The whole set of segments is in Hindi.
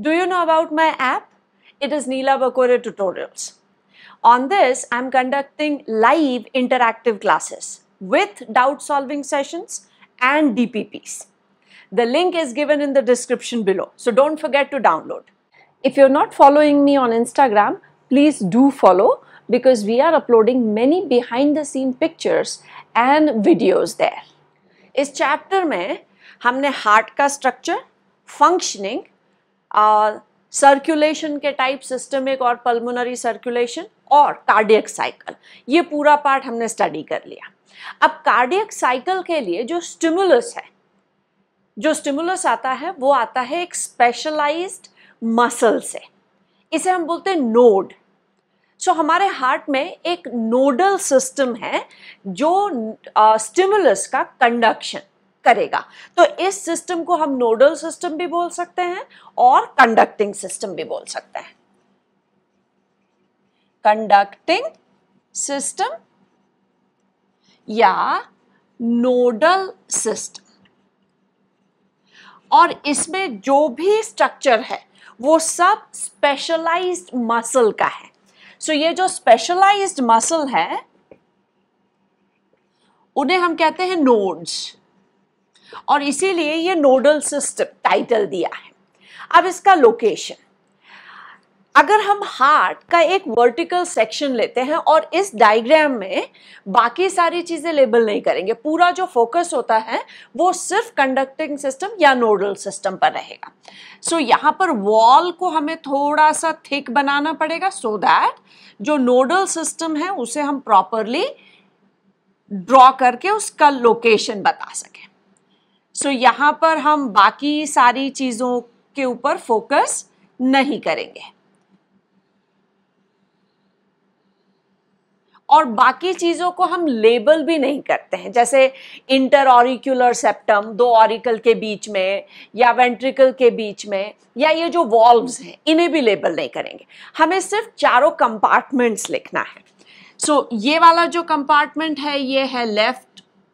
Do you know about my app? It is Neela Bakore Tutorials. On this, I'm conducting live interactive classes with doubt solving sessions and DPPs. The link is given in the description below, so don't forget to download. If you're not following me on Instagram, please do follow because we are uploading many behind the scene pictures and videos there. इस चैप्टर में हमने हार्ट का structure, functioning. सर्कुलेशन uh, के टाइप सिस्टमिक और पल्मोनरी सर्कुलेशन और कार्डियक साइकिल ये पूरा पार्ट हमने स्टडी कर लिया अब कार्डियक साइकिल के लिए जो स्टिमुलस है जो स्टिमुलस आता है वो आता है एक स्पेशलाइज्ड मसल से इसे हम बोलते हैं नोड सो हमारे हार्ट में एक नोडल सिस्टम है जो स्टिमुलस uh, का कंडक्शन करेगा तो इस सिस्टम को हम नोडल सिस्टम भी बोल सकते हैं और कंडक्टिंग सिस्टम भी बोल सकते हैं कंडक्टिंग सिस्टम या नोडल सिस्टम और इसमें जो भी स्ट्रक्चर है वो सब स्पेशलाइज्ड मसल का है सो so ये जो स्पेशलाइज्ड मसल है उन्हें हम कहते हैं नोड्स और इसीलिए ये नोडल सिस्टम टाइटल दिया है अब इसका लोकेशन अगर हम हार्ट का एक वर्टिकल सेक्शन लेते हैं और इस डायग्राम में बाकी सारी चीज़ें लेबल नहीं करेंगे पूरा जो फोकस होता है वो सिर्फ कंडक्टिंग सिस्टम या नोडल सिस्टम पर रहेगा सो so, यहाँ पर वॉल को हमें थोड़ा सा थिक बनाना पड़ेगा सो so दैट जो नोडल सिस्टम है उसे हम प्रॉपरली ड्रॉ करके उसका लोकेशन बता सकें सो so, यहाँ पर हम बाकी सारी चीज़ों के ऊपर फोकस नहीं करेंगे और बाकी चीज़ों को हम लेबल भी नहीं करते हैं जैसे इंटर ऑरिकुलर सेप्टम दो ऑरिकल के बीच में या वेंट्रिकल के बीच में या ये जो वॉल्व्स हैं इन्हें भी लेबल नहीं करेंगे हमें सिर्फ चारों कंपार्टमेंट्स लिखना है सो so, ये वाला जो कंपार्टमेंट है ये है लेफ्ट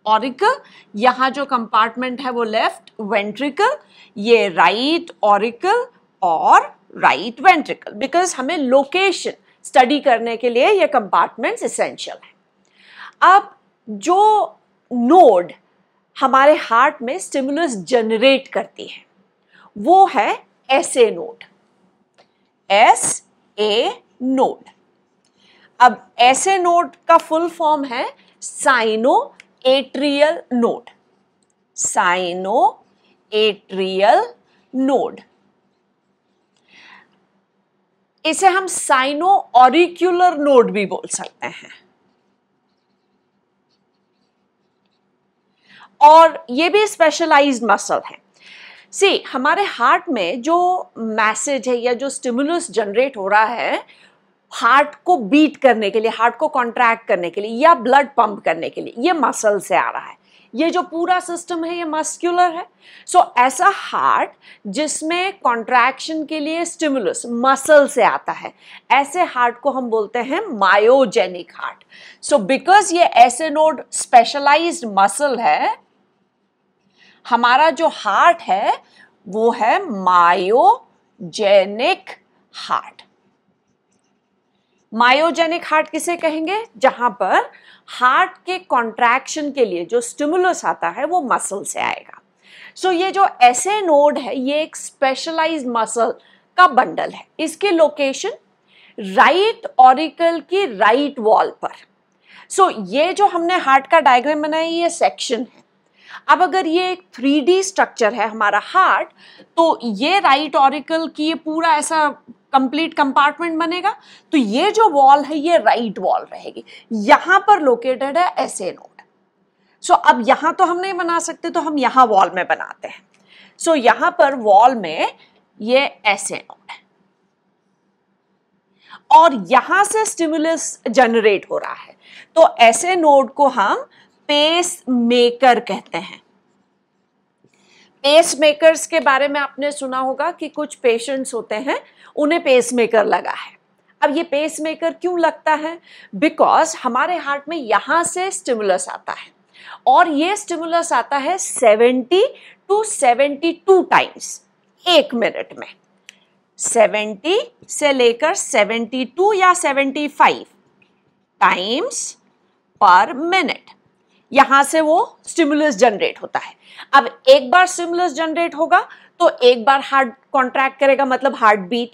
ऑरिकल यहाँ जो कंपार्टमेंट है वो लेफ्ट वेंट्रिकल ये राइट ऑरिकल और राइट वेंट्रिकल बिकॉज हमें लोकेशन स्टडी करने के लिए ये कंपार्टमेंट्स इसेंशियल हैं अब जो नोड हमारे हार्ट में स्टिमुलस जनरेट करती है वो है S A node S A node अब ऐसे नोड का फुल फॉर्म है sinoatrial node sinoatrial node इसे हम साइनो ऑरिक्यूलर नोड भी बोल सकते हैं और ये भी स्पेशलाइज्ड मसल है सी हमारे हार्ट में जो मैसेज है या जो स्टिमुलस जनरेट हो रहा है हार्ट को बीट करने के लिए हार्ट को कॉन्ट्रैक्ट करने के लिए या ब्लड पंप करने के लिए ये मसल से आ रहा है ये जो पूरा सिस्टम है ये मस्क्यूलर है सो so, ऐसा हार्ट जिसमें कॉन्ट्रैक्शन के लिए स्टिमुलस मसल से आता है ऐसे हार्ट को हम बोलते हैं मायोजेनिक हार्ट सो बिकॉज ये ऐसे नोड स्पेशलाइज मसल है हमारा जो हार्ट है वो है मायोजेनिक हार्ट मायोजेनिक हार्ट किसे कहेंगे जहां पर हार्ट के कॉन्ट्रैक्शन के लिए जो स्टिमुलस आता है वो मसल से आएगा सो so, ये जो ऐसे नोड है ये एक स्पेशलाइज मसल का बंडल है इसके लोकेशन राइट ऑरिकल की राइट वॉल पर सो so, ये जो हमने हार्ट का डायग्राम बनाया ये सेक्शन है अब अगर ये एक थ्री स्ट्रक्चर है हमारा हार्ट तो ये राइट ऑरिकल की ये पूरा ऐसा कंप्लीट कंपार्टमेंट बनेगा तो ये जो वॉल है ये राइट right वॉल रहेगी यहां पर लोकेटेड है ऐसे नोड सो अब यहां तो हम नहीं बना सकते तो हम यहां वॉल में बनाते हैं सो so, यहां पर वॉल में ये ऐसे नोड है और यहां से स्टिमुलस जनरेट हो रहा है तो ऐसे नोड को हम पेस मेकर कहते हैं पेस मेकर के बारे में आपने सुना होगा कि कुछ पेशेंट्स होते हैं उन्हें पेस मेकर लगा है अब ये पेस मेकर क्यों लगता है बिकॉज हमारे हार्ट में यहाँ से स्टिमुलस आता है और ये स्टिमुलस आता है 70 टू 72 टाइम्स एक मिनट में 70 से लेकर 72 या 75 टाइम्स पर मिनट यहां से वो स्टिमुलस जनरेट होता है अब एक बार स्टिमुलस जनरेट होगा तो एक बार हार्ट कॉन्ट्रैक्ट करेगा मतलब हार्ट बीट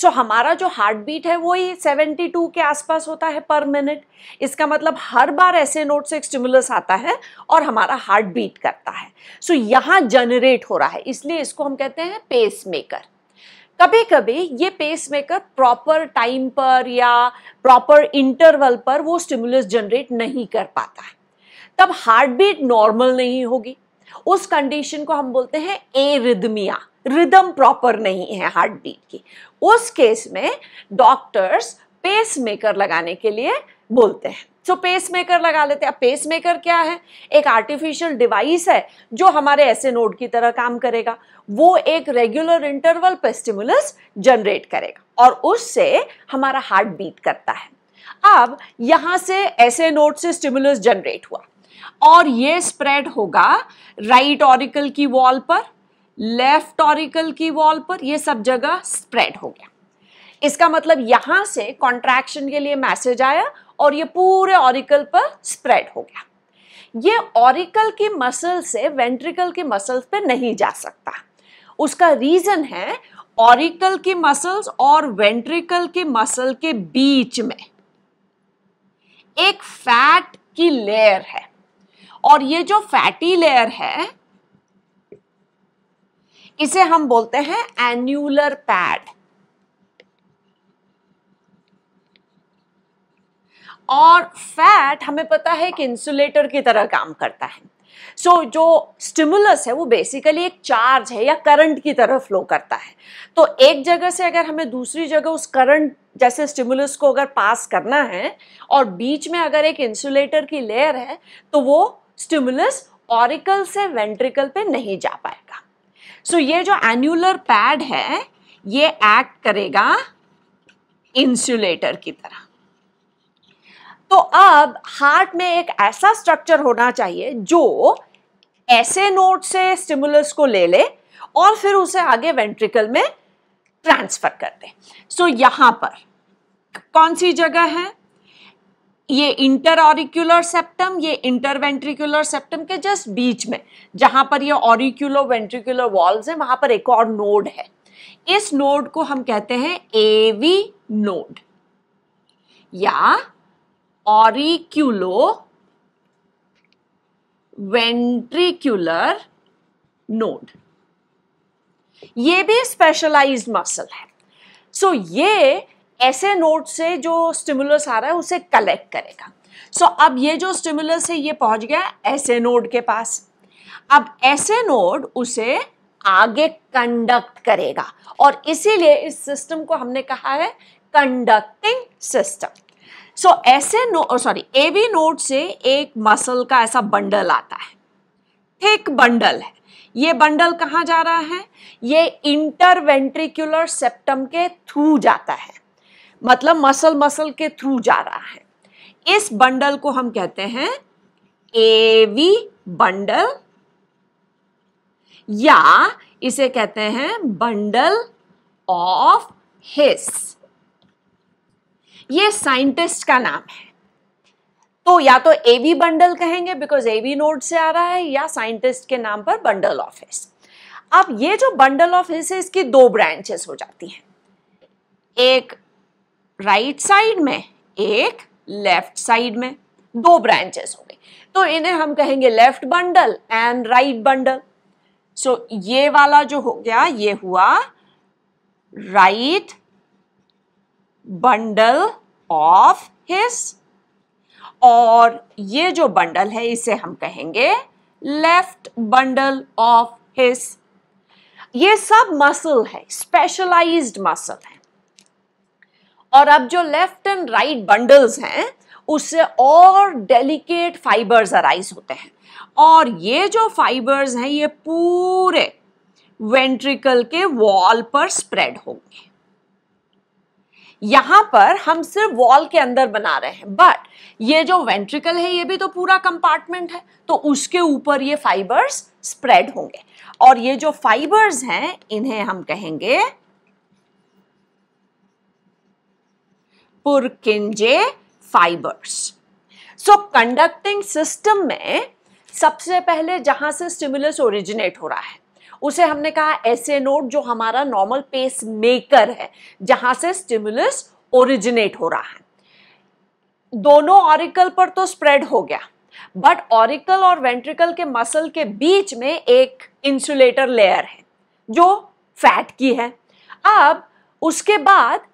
सो हमारा जो हार्ट बीट है वो ही 72 के आसपास होता है पर मिनट इसका मतलब हर बार ऐसे नोट से स्टिमुलस आता है और हमारा हार्ट बीट करता है सो so, यहां जनरेट हो रहा है इसलिए इसको हम कहते हैं पेस मेकर कभी कभी ये पेस मेकर प्रॉपर टाइम पर या प्रॉपर इंटरवल पर वो स्टिमुलस जनरेट नहीं कर पाता है तब हार्ट बीट नॉर्मल नहीं होगी उस कंडीशन को हम बोलते हैं ए रिदमिया रिदम प्रॉपर नहीं है हार्ट बीट की उस केस में डॉक्टर्स पेस मेकर लगाने के लिए बोलते हैं सो so, पेस मेकर लगा लेते हैं पेस मेकर क्या है एक आर्टिफिशियल डिवाइस है जो हमारे ऐसे नोड की तरह काम करेगा वो एक रेगुलर इंटरवल पे स्टिमुलस जनरेट करेगा और उससे हमारा हार्ट बीट करता है अब यहाँ से ऐसे नोड से स्टिमुलस जनरेट हुआ और ये स्प्रेड होगा राइट ऑरिकल की वॉल पर लेफ्ट ऑरिकल की वॉल पर ये सब जगह स्प्रेड हो गया इसका मतलब यहां से कॉन्ट्रैक्शन के लिए मैसेज आया और ये पूरे ऑरिकल पर स्प्रेड हो गया ये ऑरिकल की मसल से वेंट्रिकल की मसल्स पे नहीं जा सकता उसका रीजन है ऑरिकल की मसल्स और वेंट्रिकल की मसल के बीच में एक फैट की लेयर है और ये जो फैटी लेयर है इसे हम बोलते हैं एन्यूलर पैड और फैट हमें पता है कि इंसुलेटर की तरह काम करता है सो so, जो स्टिमुलस है वो बेसिकली एक चार्ज है या करंट की तरह फ्लो करता है तो एक जगह से अगर हमें दूसरी जगह उस करंट जैसे स्टिमुलस को अगर पास करना है और बीच में अगर एक इंसुलेटर की लेयर है तो वो स्टिमुलस ऑरिकल से वेंट्रिकल पे नहीं जा पाएगा सो so, ये जो एन्यूलर पैड है ये एक्ट करेगा इंसुलेटर की तरह तो अब हार्ट में एक ऐसा स्ट्रक्चर होना चाहिए जो ऐसे नोट से स्टिमुलस को ले ले और फिर उसे आगे वेंट्रिकल में ट्रांसफर कर दे सो so, यहां पर कौन सी जगह है ये इंटर ऑरिक्यूलर सेप्टम ये इंटरवेंट्रिकुलर सेप्टम के जस्ट बीच में जहां पर ये ऑरिक्यूलो वेंट्रिकुलर वॉल्स है वहां पर एक और नोड है इस नोड को हम कहते हैं एवी नोड या ऑरिक्यूलो वेंट्रिकुलर नोड ये भी स्पेशलाइज्ड मसल है सो so, ये ऐसे नोट से जो स्टिमुलस आ रहा है उसे कलेक्ट करेगा सो so, अब ये जो स्टिमुलस है ये पहुंच गया ऐसे नोड के पास अब ऐसे नोड उसे आगे कंडक्ट करेगा और इसीलिए इस सिस्टम को हमने कहा है कंडक्टिंग सिस्टम सो ऐसे नो सॉरी एवी नोड से एक मसल का ऐसा बंडल आता है थिक बंडल है ये बंडल कहाँ जा रहा है ये इंटरवेंट्रिकुलर सेप्टम के थ्रू जाता है मतलब मसल मसल के थ्रू जा रहा है इस बंडल को हम कहते हैं एवी बंडल या इसे कहते हैं बंडल ऑफ हिस ये साइंटिस्ट का नाम है तो या तो एवी बंडल कहेंगे बिकॉज एवी नोड से आ रहा है या साइंटिस्ट के नाम पर बंडल ऑफ हिस अब ये जो बंडल ऑफ हिस है इसकी दो ब्रांचेस हो जाती हैं एक राइट साइड में एक लेफ्ट साइड में दो ब्रांचेस हो गए तो इन्हें हम कहेंगे left bundle and right bundle so ये वाला जो हो गया ये हुआ राइट बंडल ऑफ हिस और ये जो बंडल है इसे हम कहेंगे लेफ्ट बंडल ऑफ हिस ये सब मसल है स्पेशलाइज्ड मसल है और अब जो लेफ्ट एंड राइट बंडल्स हैं उससे और डेलिकेट फाइबर्स अराइज होते हैं और ये जो फाइबर्स हैं ये पूरे वेंट्रिकल के वॉल पर स्प्रेड होंगे यहां पर हम सिर्फ वॉल के अंदर बना रहे हैं बट ये जो वेंट्रिकल है ये भी तो पूरा कंपार्टमेंट है तो उसके ऊपर ये फाइबर्स स्प्रेड होंगे और ये जो फाइबर्स हैं इन्हें हम कहेंगे Purkinje fibres so conducting system में सबसे पहले जहां से स्टिमुलस ओरिजिनेट हो रहा है उसे हमने कहा ऐसे नोट जो हमारा नॉर्मल पेस मेकर है जहां से स्टिमुलस ओरिजिनेट हो रहा है दोनों ऑरिकल पर तो स्प्रेड हो गया बट ऑरिकल और वेंट्रिकल के मसल के बीच में एक इंसुलेटर लेयर है जो फैट की है अब उसके बाद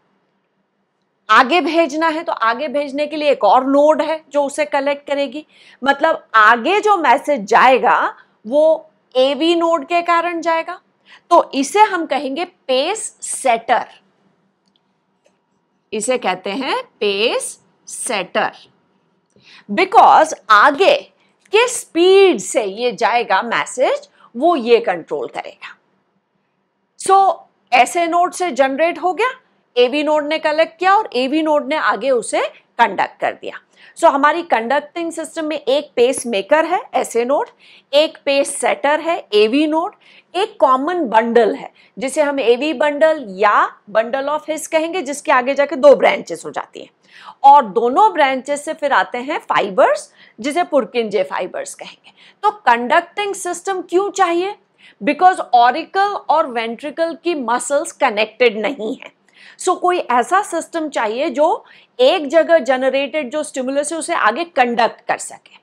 आगे भेजना है तो आगे भेजने के लिए एक और नोड है जो उसे कलेक्ट करेगी मतलब आगे जो मैसेज जाएगा वो एवी नोड के कारण जाएगा तो इसे हम कहेंगे पेस सेटर इसे कहते हैं पेस सेटर बिकॉज आगे के स्पीड से ये जाएगा मैसेज वो ये कंट्रोल करेगा सो so, ऐसे नोड से जनरेट हो गया एबी नोड ने कलेक्ट किया और एबी नोड ने आगे उसे कंडक्ट कर दिया सो so, हमारी कंडक्टिंग सिस्टम में एक पेस मेकर है ऐसे नोड एक पेस सेटर है एवी नोड एक कॉमन बंडल है जिसे हम एवी बंडल या बंडल ऑफ हिस्स कहेंगे जिसके आगे जाके दो ब्रांचेस हो जाती हैं और दोनों ब्रांचेस से फिर आते हैं फाइबर्स जिसे पुरकिंजे फाइबर्स कहेंगे तो कंडक्टिंग सिस्टम क्यों चाहिए बिकॉज ऑरिकल और वेंट्रिकल की मसल्स कनेक्टेड नहीं है सो so, कोई ऐसा सिस्टम चाहिए जो एक जगह जनरेटेड जो स्टिमुलस है उसे आगे कंडक्ट कर सके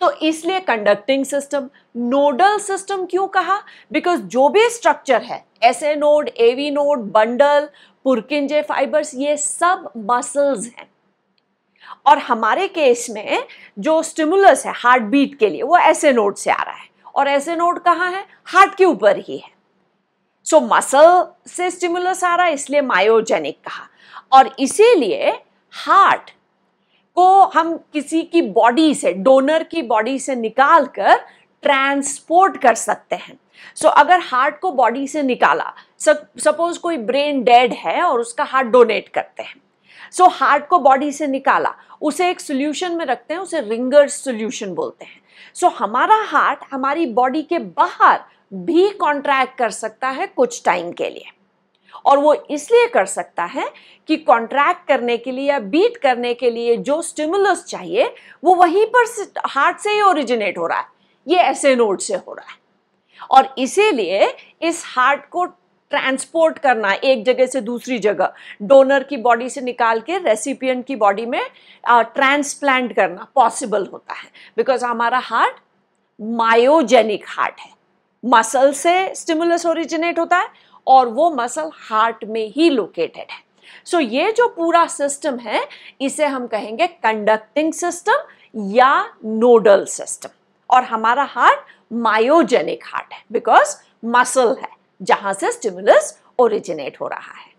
तो इसलिए कंडक्टिंग सिस्टम नोडल सिस्टम क्यों कहा बिकॉज जो भी स्ट्रक्चर है S A node AV node bundle Purkinje fibres ये सब मसल्स हैं और हमारे केस में जो स्टिमुलस है हार्ट बीट के लिए वो ऐसे नोड से आ रहा है और ऐसे नोड कहाँ है हार्ट के ऊपर ही है सो so, मसल से स्टिमुलस आ रहा है इसलिए मायोजेनिक कहा और इसीलिए हार्ट को हम किसी की बॉडी से डोनर की बॉडी से निकाल कर ट्रांसपोर्ट कर सकते हैं सो so, अगर हार्ट को बॉडी से निकाला सपोज कोई ब्रेन डेड है और उसका हार्ट डोनेट करते हैं सो so, हार्ट को बॉडी से निकाला उसे एक सोल्यूशन में रखते हैं उसे रिंगर सोल्यूशन बोलते हैं सो so, हमारा हार्ट हमारी बॉडी के बाहर भी कॉन्ट्रैक्ट कर सकता है कुछ टाइम के लिए और वो इसलिए कर सकता है कि कॉन्ट्रैक्ट करने के लिए या बीट करने के लिए जो स्टिमुलस चाहिए वो वहीं पर हार्ट से ही ओरिजिनेट हो रहा है ये ऐसे नोड से हो रहा है और इसीलिए इस हार्ट को ट्रांसपोर्ट करना एक जगह से दूसरी जगह डोनर की बॉडी से निकाल के रेसिपियंट की बॉडी में ट्रांसप्लांट करना पॉसिबल होता है बिकॉज हमारा हार्ट मायोजेनिक हार्ट है मसल से स्टिमुलस ओरिजिनेट होता है और वो मसल हार्ट में ही लोकेटेड है सो so, ये जो पूरा सिस्टम है इसे हम कहेंगे कंडक्टिंग सिस्टम या नोडल सिस्टम और हमारा हार्ट मायोजेनिक हार्ट है बिकॉज मसल है जहां से स्टिमुलस ओरिजिनेट हो रहा है